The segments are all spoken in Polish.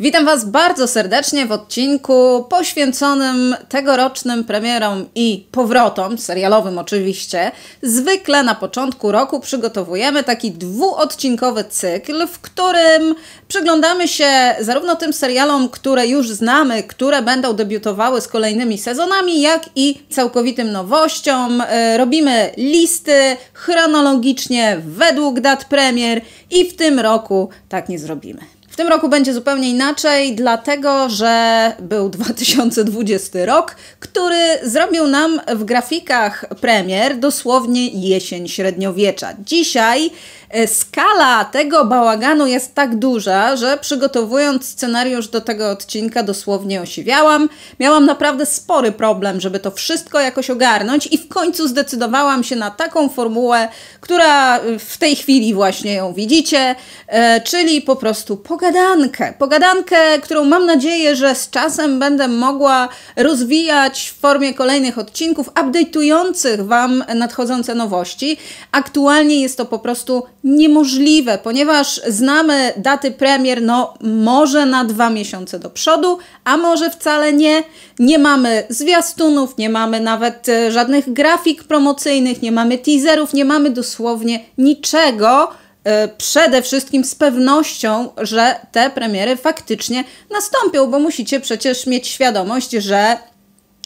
Witam Was bardzo serdecznie w odcinku poświęconym tegorocznym premierom i powrotom, serialowym oczywiście. Zwykle na początku roku przygotowujemy taki dwuodcinkowy cykl, w którym przyglądamy się zarówno tym serialom, które już znamy, które będą debiutowały z kolejnymi sezonami, jak i całkowitym nowościom. E, robimy listy chronologicznie według dat premier i w tym roku tak nie zrobimy. W tym roku będzie zupełnie inaczej, dlatego że był 2020 rok, który zrobił nam w grafikach premier dosłownie jesień średniowiecza. Dzisiaj E, skala tego bałaganu jest tak duża, że przygotowując scenariusz do tego odcinka dosłownie osiwiałam. Miałam naprawdę spory problem, żeby to wszystko jakoś ogarnąć i w końcu zdecydowałam się na taką formułę, która y, w tej chwili właśnie ją widzicie, e, czyli po prostu pogadankę. Pogadankę, którą mam nadzieję, że z czasem będę mogła rozwijać w formie kolejnych odcinków, update'ujących Wam nadchodzące nowości. Aktualnie jest to po prostu Niemożliwe, ponieważ znamy daty premier, no może na dwa miesiące do przodu, a może wcale nie. Nie mamy zwiastunów, nie mamy nawet e, żadnych grafik promocyjnych, nie mamy teaserów, nie mamy dosłownie niczego, e, przede wszystkim z pewnością, że te premiery faktycznie nastąpią, bo musicie przecież mieć świadomość, że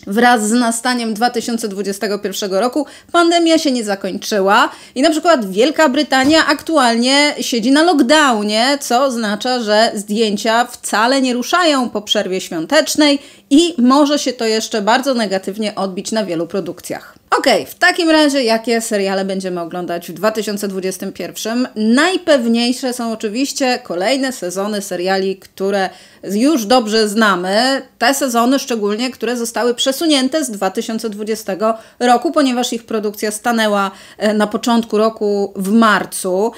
Wraz z nastaniem 2021 roku pandemia się nie zakończyła i na przykład Wielka Brytania aktualnie siedzi na lockdownie, co oznacza, że zdjęcia wcale nie ruszają po przerwie świątecznej i może się to jeszcze bardzo negatywnie odbić na wielu produkcjach. Okej, okay, w takim razie jakie seriale będziemy oglądać w 2021? Najpewniejsze są oczywiście kolejne sezony seriali, które już dobrze znamy. Te sezony szczególnie, które zostały przesunięte z 2020 roku, ponieważ ich produkcja stanęła e, na początku roku w marcu.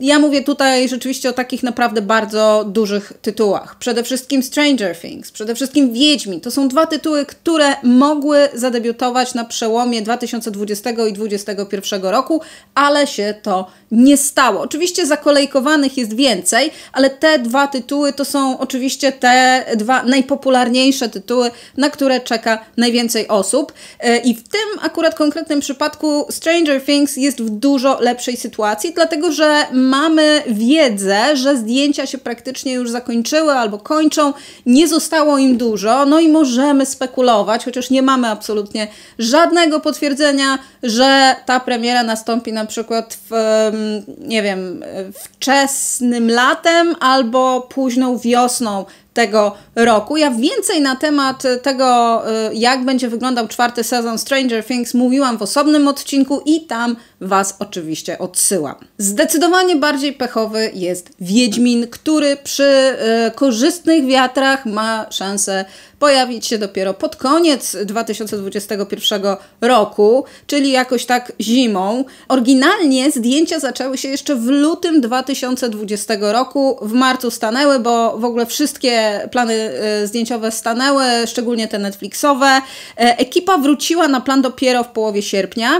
Ja mówię tutaj rzeczywiście o takich naprawdę bardzo dużych tytułach. Przede wszystkim Stranger Things, przede wszystkim Wiedźmin. To są dwa tytuły, które mogły zadebiutować na przełomie przełomie 2020 i 2021 roku, ale się to nie stało. Oczywiście zakolejkowanych jest więcej, ale te dwa tytuły to są oczywiście te dwa najpopularniejsze tytuły, na które czeka najwięcej osób. E, I w tym akurat konkretnym przypadku Stranger Things jest w dużo lepszej sytuacji, dlatego że mamy wiedzę, że zdjęcia się praktycznie już zakończyły albo kończą, nie zostało im dużo, no i możemy spekulować, chociaż nie mamy absolutnie żadnego potwierdzenia, że ta premiera nastąpi na przykład w nie wiem, wczesnym latem albo późną wiosną tego roku. Ja więcej na temat e, tego, e, jak będzie wyglądał czwarty sezon Stranger Things, mówiłam w osobnym odcinku i tam Was oczywiście odsyłam. Zdecydowanie bardziej pechowy jest Wiedźmin, który przy e, korzystnych wiatrach ma szansę pojawić się dopiero pod koniec 2021 roku, czyli jakoś tak zimą. Oryginalnie zdjęcia zaczęły się jeszcze w lutym 2020 roku, w marcu stanęły, bo w ogóle wszystkie plany e, zdjęciowe stanęły, szczególnie te Netflixowe. E, ekipa wróciła na plan dopiero w połowie sierpnia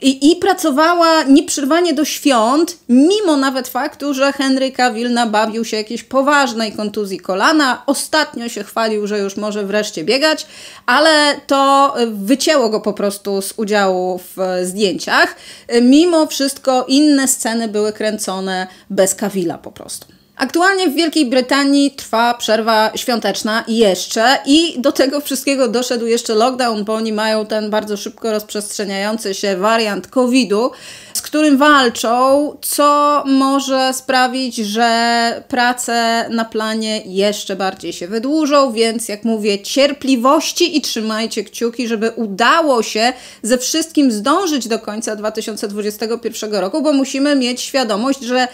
i, i pracowała nieprzerwanie do świąt, mimo nawet faktu, że Henry Cavill nabawił się jakiejś poważnej kontuzji kolana. Ostatnio się chwalił, że już może wreszcie biegać, ale to e, wycięło go po prostu z udziału w zdjęciach. Mimo wszystko inne sceny były kręcone bez Kawila po prostu. Aktualnie w Wielkiej Brytanii trwa przerwa świąteczna jeszcze i do tego wszystkiego doszedł jeszcze lockdown, bo oni mają ten bardzo szybko rozprzestrzeniający się wariant COVID-u, z którym walczą, co może sprawić, że prace na planie jeszcze bardziej się wydłużą, więc jak mówię, cierpliwości i trzymajcie kciuki, żeby udało się ze wszystkim zdążyć do końca 2021 roku, bo musimy mieć świadomość, że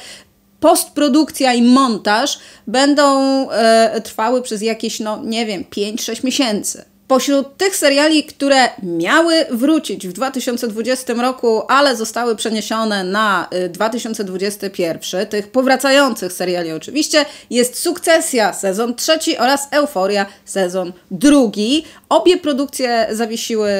postprodukcja i montaż będą e, trwały przez jakieś, no nie wiem, 5-6 miesięcy. Pośród tych seriali, które miały wrócić w 2020 roku, ale zostały przeniesione na 2021, e, tych powracających seriali oczywiście, jest Sukcesja sezon trzeci oraz Euforia sezon drugi. Obie produkcje zawiesiły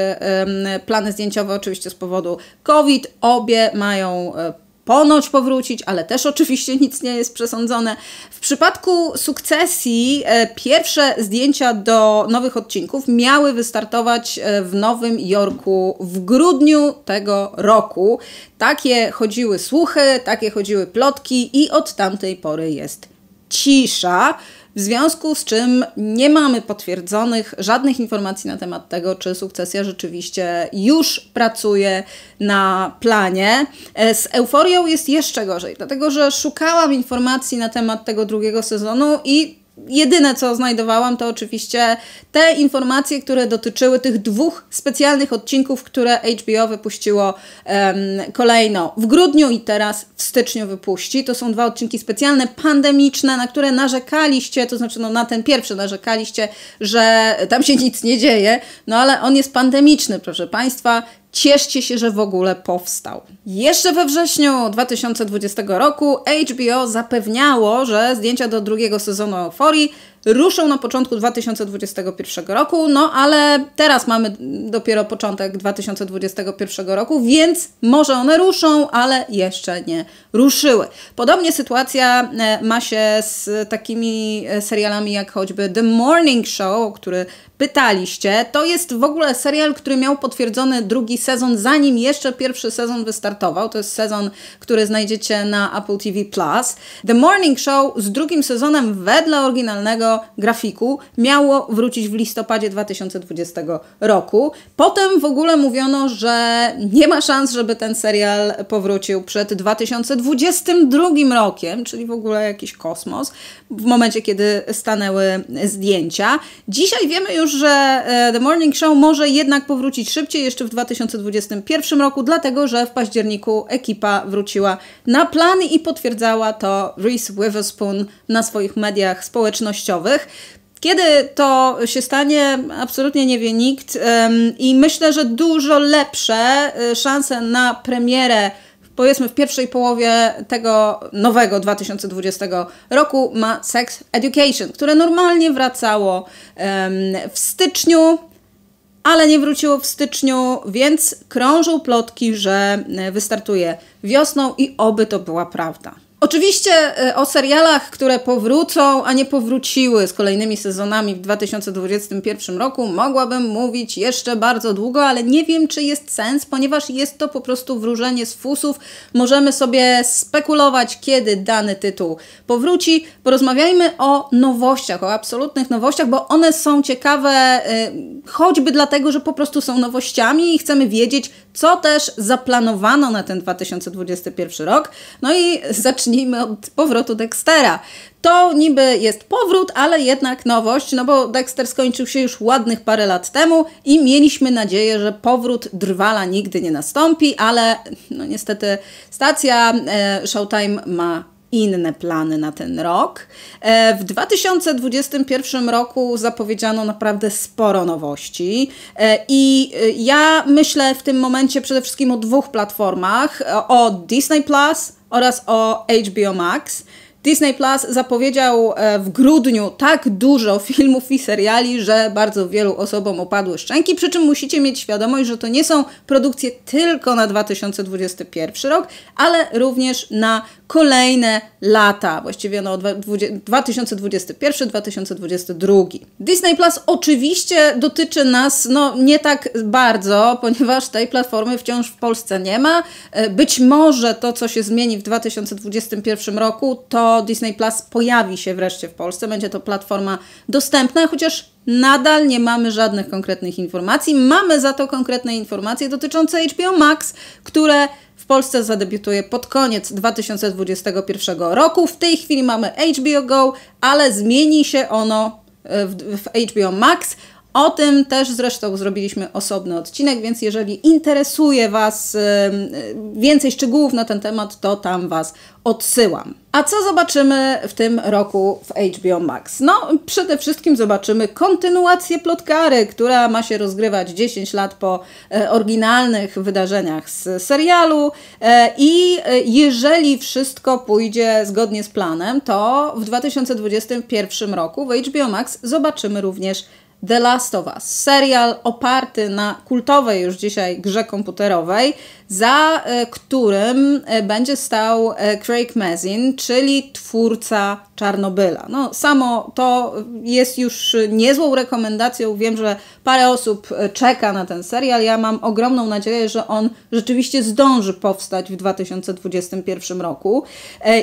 plany zdjęciowe oczywiście z powodu COVID, obie mają e, ponoć powrócić, ale też oczywiście nic nie jest przesądzone. W przypadku sukcesji e, pierwsze zdjęcia do nowych odcinków miały wystartować e, w Nowym Jorku w grudniu tego roku. Takie chodziły słuchy, takie chodziły plotki i od tamtej pory jest cisza, w związku z czym nie mamy potwierdzonych żadnych informacji na temat tego, czy sukcesja rzeczywiście już pracuje na planie. E, z euforią jest jeszcze gorzej, dlatego że szukałam informacji na temat tego drugiego sezonu i Jedyne, co znajdowałam, to oczywiście te informacje, które dotyczyły tych dwóch specjalnych odcinków, które HBO wypuściło um, kolejno w grudniu i teraz w styczniu wypuści. To są dwa odcinki specjalne, pandemiczne, na które narzekaliście, to znaczy no, na ten pierwszy narzekaliście, że tam się nic nie dzieje, no ale on jest pandemiczny, proszę Państwa. Cieszcie się, że w ogóle powstał. Jeszcze we wrześniu 2020 roku HBO zapewniało, że zdjęcia do drugiego sezonu Euforii ruszą na początku 2021 roku, no ale teraz mamy dopiero początek 2021 roku, więc może one ruszą, ale jeszcze nie ruszyły. Podobnie sytuacja e, ma się z takimi e, serialami jak choćby The Morning Show, o który pytaliście. To jest w ogóle serial, który miał potwierdzony drugi sezon, zanim jeszcze pierwszy sezon wystartował. To jest sezon, który znajdziecie na Apple TV+. The Morning Show z drugim sezonem wedle oryginalnego grafiku miało wrócić w listopadzie 2020 roku. Potem w ogóle mówiono, że nie ma szans, żeby ten serial powrócił przed 2022 rokiem, czyli w ogóle jakiś kosmos, w momencie, kiedy stanęły zdjęcia. Dzisiaj wiemy już, że e, The Morning Show może jednak powrócić szybciej, jeszcze w 2021 roku, dlatego że w październiku ekipa wróciła na plany i potwierdzała to Reese Witherspoon na swoich mediach społecznościowych. Kiedy to się stanie, absolutnie nie wie nikt i myślę, że dużo lepsze y, szanse na premierę powiedzmy w pierwszej połowie tego nowego 2020 roku ma Sex Education, które normalnie wracało w styczniu, ale nie wróciło w styczniu, więc krążą plotki, że e, wystartuje wiosną i oby to była prawda. Oczywiście e, o serialach, które powrócą, a nie powróciły z kolejnymi sezonami w 2021 roku, mogłabym mówić jeszcze bardzo długo, ale nie wiem, czy jest sens, ponieważ jest to po prostu wróżenie z fusów. Możemy sobie spekulować, kiedy dany tytuł powróci. Porozmawiajmy o nowościach, o absolutnych nowościach, bo one są ciekawe e, choćby dlatego, że po prostu są nowościami i chcemy wiedzieć, co też zaplanowano na ten 2021 rok. No i zacznijmy od powrotu Dextera. To niby jest powrót, ale jednak nowość, no bo Dexter skończył się już ładnych parę lat temu i mieliśmy nadzieję, że powrót Drwala nigdy nie nastąpi, ale no niestety stacja e, Showtime ma inne plany na ten rok. E, w 2021 roku zapowiedziano naprawdę sporo nowości e, i e, ja myślę w tym momencie przede wszystkim o dwóch platformach, o Disney Plus oraz o HBO Max. Disney Plus zapowiedział w grudniu tak dużo filmów i seriali, że bardzo wielu osobom opadły szczęki. Przy czym musicie mieć świadomość, że to nie są produkcje tylko na 2021 rok, ale również na kolejne lata, właściwie no 2021-2022. Disney Plus oczywiście dotyczy nas no, nie tak bardzo, ponieważ tej platformy wciąż w Polsce nie ma. E, być może to, co się zmieni w 2021 roku, to Disney Plus pojawi się wreszcie w Polsce. Będzie to platforma dostępna, chociaż Nadal nie mamy żadnych konkretnych informacji. Mamy za to konkretne informacje dotyczące HBO Max, które w Polsce zadebiutuje pod koniec 2021 roku. W tej chwili mamy HBO Go, ale zmieni się ono e, w HBO Max o tym też zresztą zrobiliśmy osobny odcinek, więc jeżeli interesuje Was więcej szczegółów na ten temat, to tam Was odsyłam. A co zobaczymy w tym roku w HBO Max? No, przede wszystkim zobaczymy kontynuację plotkary, która ma się rozgrywać 10 lat po e, oryginalnych wydarzeniach z serialu. E, I e, jeżeli wszystko pójdzie zgodnie z planem, to w 2021 roku w HBO Max zobaczymy również The Last of Us, serial oparty na kultowej już dzisiaj grze komputerowej, za e, którym e, będzie stał e, Craig Mazin, czyli twórca Czarnobyla. No, samo to jest już niezłą rekomendacją. Wiem, że parę osób czeka na ten serial. Ja mam ogromną nadzieję, że on rzeczywiście zdąży powstać w 2021 roku.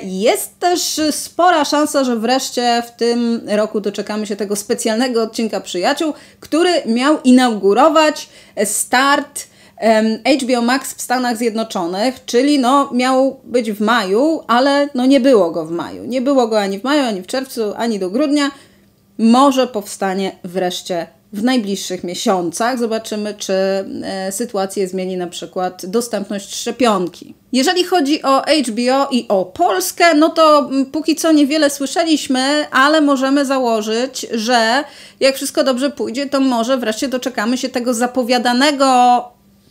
Jest też spora szansa, że wreszcie w tym roku doczekamy się tego specjalnego odcinka przyjaciół przyjaciół, który miał inaugurować e, start HBO Max w Stanach Zjednoczonych, czyli no miał być w maju, ale no nie było go w maju. Nie było go ani w maju, ani w czerwcu, ani do grudnia. Może powstanie wreszcie w najbliższych miesiącach. Zobaczymy, czy e, sytuację zmieni na przykład dostępność szczepionki. Jeżeli chodzi o HBO i o Polskę, no to póki co niewiele słyszeliśmy, ale możemy założyć, że jak wszystko dobrze pójdzie, to może wreszcie doczekamy się tego zapowiadanego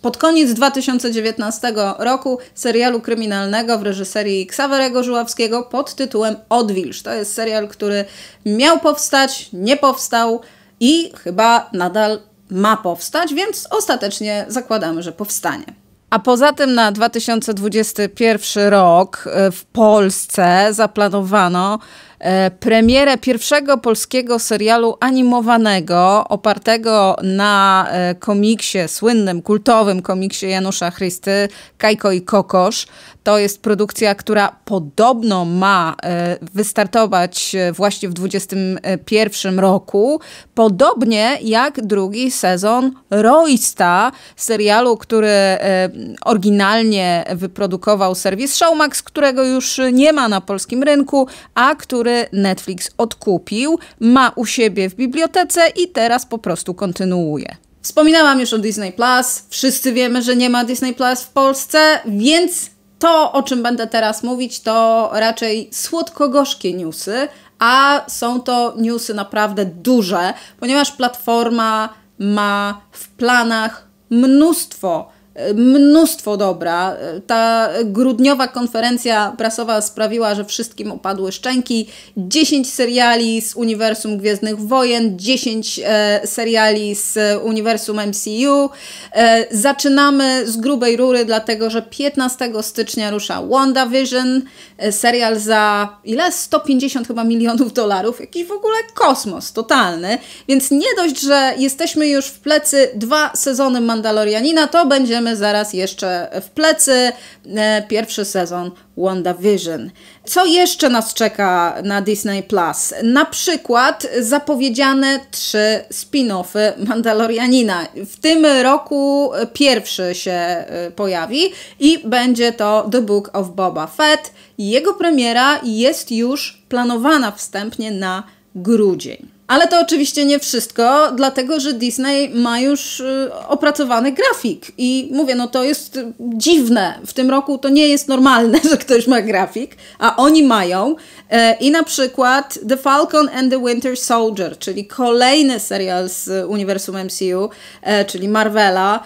pod koniec 2019 roku serialu kryminalnego w reżyserii Ksawerego Żuławskiego pod tytułem Odwilż. To jest serial, który miał powstać, nie powstał i chyba nadal ma powstać, więc ostatecznie zakładamy, że powstanie. A poza tym na 2021 rok e, w Polsce zaplanowano e, premierę pierwszego polskiego serialu animowanego opartego na e, komiksie, słynnym, kultowym komiksie Janusza Chrysty, Kajko i Kokosz. To jest produkcja, która podobno ma e, wystartować e, właśnie w 2021 roku. Podobnie jak drugi sezon Roysta, serialu, który e, oryginalnie wyprodukował serwis Showmax, którego już nie ma na polskim rynku, a który Netflix odkupił, ma u siebie w bibliotece i teraz po prostu kontynuuje. Wspominałam już o Disney Plus. Wszyscy wiemy, że nie ma Disney Plus w Polsce, więc to, o czym będę teraz mówić, to raczej słodko-gorzkie newsy, a są to newsy naprawdę duże, ponieważ platforma ma w planach mnóstwo mnóstwo dobra. Ta grudniowa konferencja prasowa sprawiła, że wszystkim opadły szczęki. 10 seriali z uniwersum Gwiezdnych Wojen, 10 e, seriali z uniwersum MCU. E, zaczynamy z grubej rury, dlatego że 15 stycznia rusza WandaVision, e, serial za ile? 150 chyba milionów dolarów. Jakiś w ogóle kosmos totalny. Więc nie dość, że jesteśmy już w plecy dwa sezony Mandalorianina, to będzie dostaniemy zaraz jeszcze w plecy e, pierwszy sezon WandaVision. Co jeszcze nas czeka na Disney Plus? Na przykład zapowiedziane trzy spin-offy Mandalorianina. W tym roku pierwszy się e, pojawi i będzie to The Book of Boba Fett. Jego premiera jest już planowana wstępnie na grudzień. Ale to oczywiście nie wszystko, dlatego że Disney ma już y, opracowany grafik. I mówię, no to jest dziwne. W tym roku to nie jest normalne, że ktoś ma grafik, a oni mają. E, I na przykład The Falcon and the Winter Soldier, czyli kolejny serial z uniwersum MCU, e, czyli Marvela,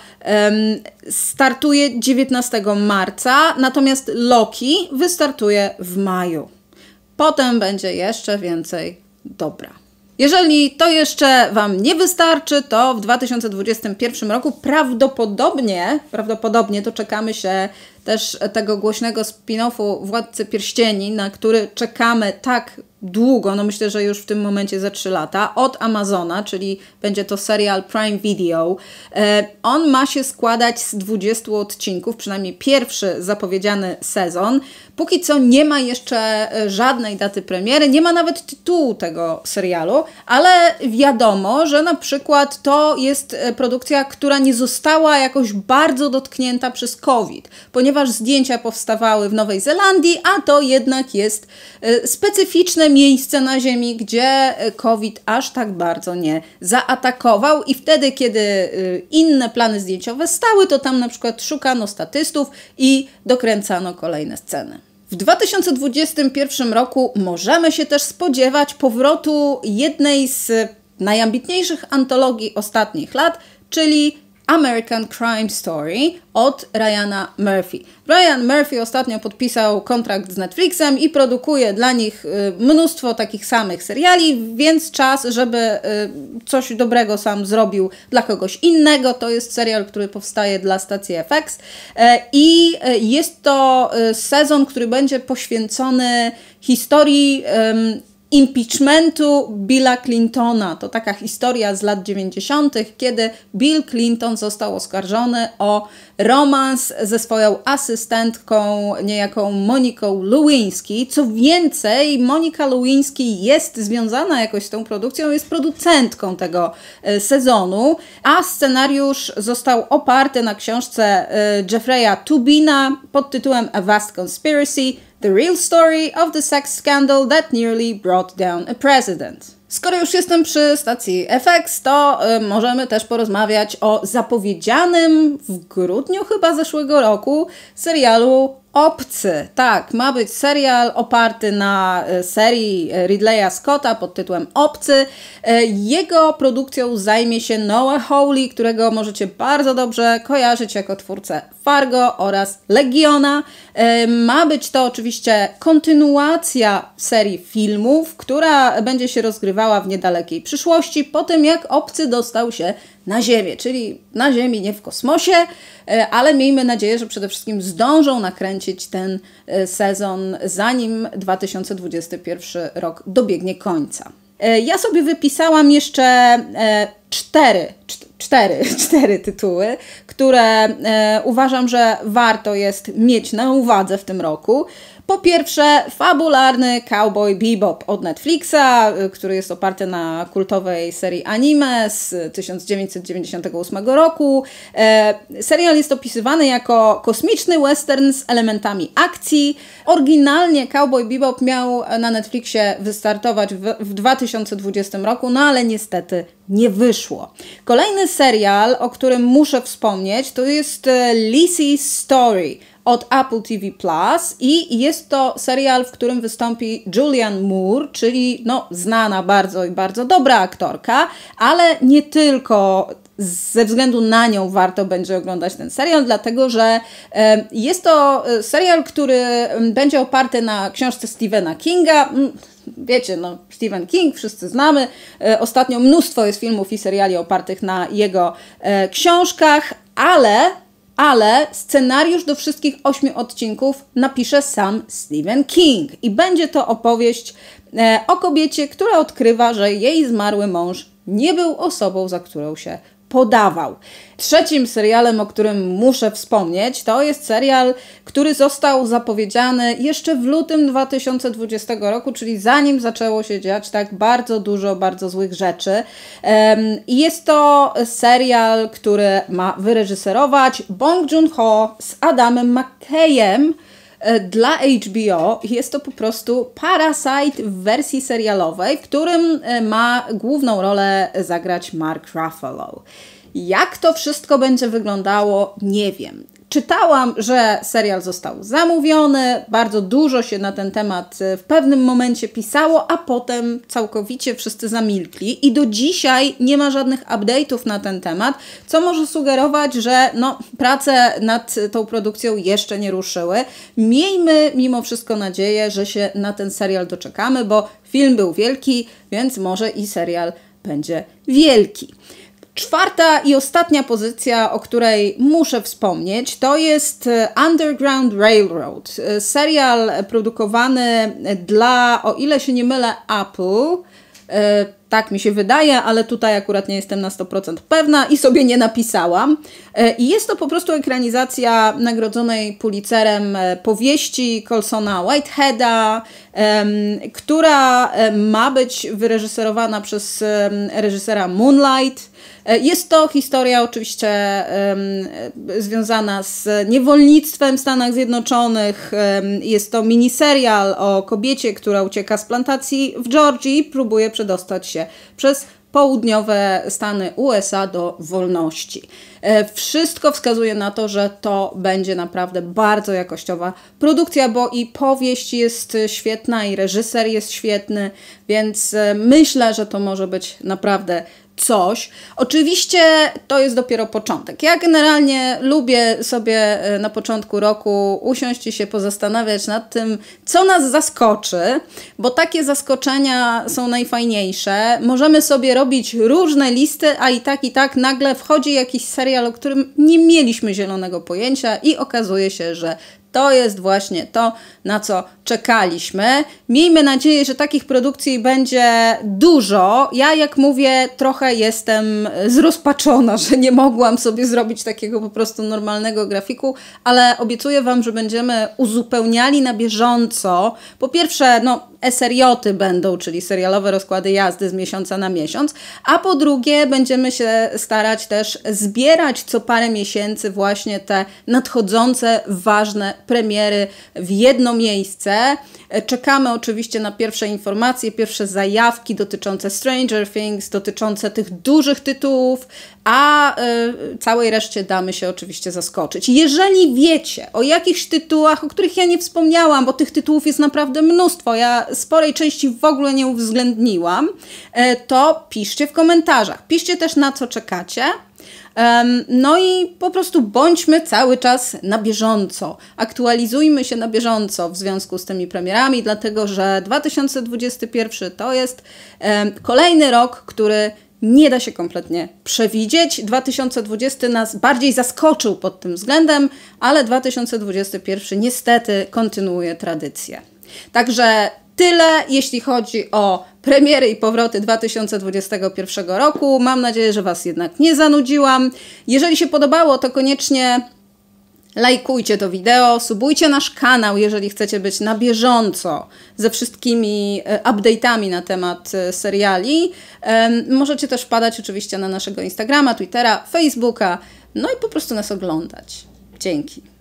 startuje 19 marca, natomiast Loki wystartuje w maju. Potem będzie jeszcze więcej dobra. Jeżeli to jeszcze Wam nie wystarczy, to w 2021 roku prawdopodobnie, prawdopodobnie to czekamy się też tego głośnego spin-offu Władcy Pierścieni, na który czekamy tak długo, no myślę, że już w tym momencie za 3 lata, od Amazona, czyli będzie to serial Prime Video. E, on ma się składać z 20 odcinków, przynajmniej pierwszy zapowiedziany sezon. Póki co nie ma jeszcze e, żadnej daty premiery, nie ma nawet tytułu tego serialu, ale wiadomo, że na przykład to jest e, produkcja, która nie została jakoś bardzo dotknięta przez COVID, ponieważ zdjęcia powstawały w Nowej Zelandii, a to jednak jest specyficzne jedyne miejsce na Ziemi, gdzie y, COVID aż tak bardzo nie zaatakował i wtedy, kiedy y, inne plany zdjęciowe stały, to tam na przykład szukano statystów i dokręcano kolejne sceny. W 2021 roku możemy się też spodziewać powrotu jednej z najambitniejszych antologii ostatnich lat, czyli American Crime Story od Ryana Murphy. Ryan Murphy ostatnio podpisał kontrakt z Netflixem i produkuje dla nich y, mnóstwo takich samych seriali, więc czas, żeby y, coś dobrego sam zrobił dla kogoś innego. To jest serial, który powstaje dla stacji FX y, i jest to sezon, który będzie poświęcony historii impeachmentu Billa Clintona. To taka historia z lat 90., kiedy Bill Clinton został oskarżony o romans ze swoją asystentką, niejaką Moniką Lewinsky. Co więcej, Monika Lewinsky jest związana jakoś z tą produkcją, jest producentką tego e, sezonu, a scenariusz został oparty na książce e, Jeffreya Tubina pod tytułem A Vast Conspiracy – The Real Story of the Sex Scandal That Nearly Brought Down a President. Skoro już jestem przy stacji FX, to y, możemy też porozmawiać o zapowiedzianym w grudniu chyba zeszłego roku serialu Obcy. Tak, ma być serial oparty na y, serii y, Ridleya Scotta pod tytułem Obcy. Y, jego produkcją zajmie się Noah Hawley, którego możecie bardzo dobrze kojarzyć jako twórcę Fargo oraz Legiona. Ma być to oczywiście kontynuacja serii filmów, która będzie się rozgrywała w niedalekiej przyszłości, po tym jak obcy dostał się na Ziemię, czyli na Ziemi, nie w kosmosie, e, ale miejmy nadzieję, że przede wszystkim zdążą nakręcić ten e, sezon, zanim 2021 rok dobiegnie końca. E, ja sobie wypisałam jeszcze cztery, cztery, cztery tytuły, które e, uważam, że warto jest mieć na uwadze w tym roku. Po pierwsze, fabularny Cowboy Bebop od Netflixa, e, który jest oparty na kultowej serii anime z 1998 roku. E, serial jest opisywany jako kosmiczny western z elementami akcji. Oryginalnie Cowboy Bebop miał na Netflixie wystartować w, w 2020 roku, no ale niestety nie wyszło. Kolejny serial, o którym muszę wspomnieć, to jest e, Lizzie's Story od Apple TV Plus i jest to serial, w którym wystąpi Julian Moore, czyli no, znana bardzo i bardzo dobra aktorka, ale nie tylko ze względu na nią warto będzie oglądać ten serial, dlatego że jest to e, serial, który będzie oparty na książce Stephena Kinga. Wiecie, no, Stephen King wszyscy znamy. E, ostatnio mnóstwo jest filmów i seriali opartych na jego e, książkach, ale ale scenariusz do wszystkich ośmiu odcinków napisze sam Stephen King i będzie to opowieść o kobiecie, która odkrywa, że jej zmarły mąż nie był osobą, za którą się podawał. Trzecim serialem, o którym muszę wspomnieć, to jest serial, który został zapowiedziany jeszcze w lutym 2020 roku, czyli zanim zaczęło się dziać tak bardzo dużo, bardzo złych rzeczy. I jest to serial, który ma wyreżyserować Bong Joon-ho z Adamem McKayem, E, dla HBO jest to po prostu Parasite w wersji serialowej, w którym e, ma główną rolę zagrać Mark Ruffalo. Jak to wszystko będzie wyglądało, nie wiem. Czytałam, że serial został zamówiony, bardzo dużo się na ten temat e, w pewnym momencie pisało, a potem całkowicie wszyscy zamilkli i do dzisiaj nie ma żadnych update'ów na ten temat, co może sugerować, że no, prace nad tą produkcją jeszcze nie ruszyły. Miejmy mimo wszystko nadzieję, że się na ten serial doczekamy, bo film był wielki, więc może i serial będzie wielki. Czwarta i ostatnia pozycja, o której muszę wspomnieć, to jest e, Underground Railroad. E, serial produkowany dla, o ile się nie mylę, Apple e, tak mi się wydaje, ale tutaj akurat nie jestem na 100% pewna i sobie nie napisałam. E, I jest to po prostu ekranizacja nagrodzonej Pulitzerem e, powieści Colsona Whiteheada, która e, ma być wyreżyserowana przez reżysera Moonlight. Jest to historia oczywiście związana z niewolnictwem w Stanach Zjednoczonych. Jest to miniserial o kobiecie, która ucieka z plantacji w Georgii i próbuje przedostać przez południowe Stany USA do wolności. E, wszystko wskazuje na to, że to będzie naprawdę bardzo jakościowa produkcja, bo i powieść jest świetna, i reżyser jest świetny, więc e, myślę, że to może być naprawdę coś. Oczywiście to jest dopiero początek. Ja generalnie lubię sobie e, na początku roku usiąść i się pozastanawiać nad tym, co nas zaskoczy, bo takie zaskoczenia są najfajniejsze. Możemy sobie robić różne listy, a i tak, i tak nagle wchodzi jakiś serial, o którym nie mieliśmy zielonego pojęcia i okazuje się, że to jest właśnie to, na co czekaliśmy. Miejmy nadzieję, że takich produkcji będzie dużo. Ja, jak mówię, trochę jestem zrozpaczona, że nie mogłam sobie zrobić takiego po prostu normalnego grafiku, ale obiecuję Wam, że będziemy uzupełniali na bieżąco. Po pierwsze, no, E, SRJ będą, czyli serialowe rozkłady jazdy z miesiąca na miesiąc, a po drugie będziemy się starać też zbierać co parę miesięcy właśnie te nadchodzące ważne premiery w jedno miejsce. E, czekamy oczywiście na pierwsze informacje, pierwsze zajawki dotyczące Stranger Things, dotyczące tych dużych tytułów, a y, całej reszcie damy się oczywiście zaskoczyć. Jeżeli wiecie o jakichś tytułach, o których ja nie wspomniałam, bo tych tytułów jest naprawdę mnóstwo, ja sporej części w ogóle nie uwzględniłam, e, to piszcie w komentarzach. Piszcie też na co czekacie. No i po prostu bądźmy cały czas na bieżąco. Aktualizujmy się na bieżąco w związku z tymi premierami, dlatego że 2021 to jest kolejny rok, który nie da się kompletnie przewidzieć. 2020 nas bardziej zaskoczył pod tym względem, ale 2021 niestety kontynuuje tradycję. Także Tyle jeśli chodzi o premiery i powroty 2021 roku. Mam nadzieję, że Was jednak nie zanudziłam. Jeżeli się podobało, to koniecznie lajkujcie to wideo, subujcie nasz kanał, jeżeli chcecie być na bieżąco ze wszystkimi e, update'ami na temat e, seriali. Możecie też wpadać oczywiście na naszego Instagrama, Twittera, Facebooka, no i po prostu nas oglądać. Dzięki.